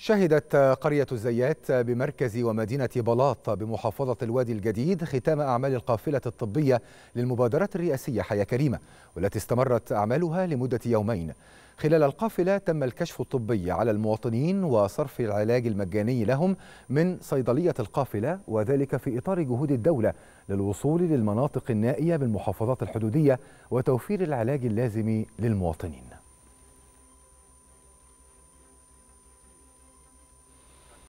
شهدت قرية الزيات بمركز ومدينة بلاط بمحافظة الوادي الجديد ختام أعمال القافلة الطبية للمبادرة الرئاسية حياة كريمة والتي استمرت أعمالها لمدة يومين خلال القافلة تم الكشف الطبي على المواطنين وصرف العلاج المجاني لهم من صيدلية القافلة وذلك في إطار جهود الدولة للوصول للمناطق النائية بالمحافظات الحدودية وتوفير العلاج اللازم للمواطنين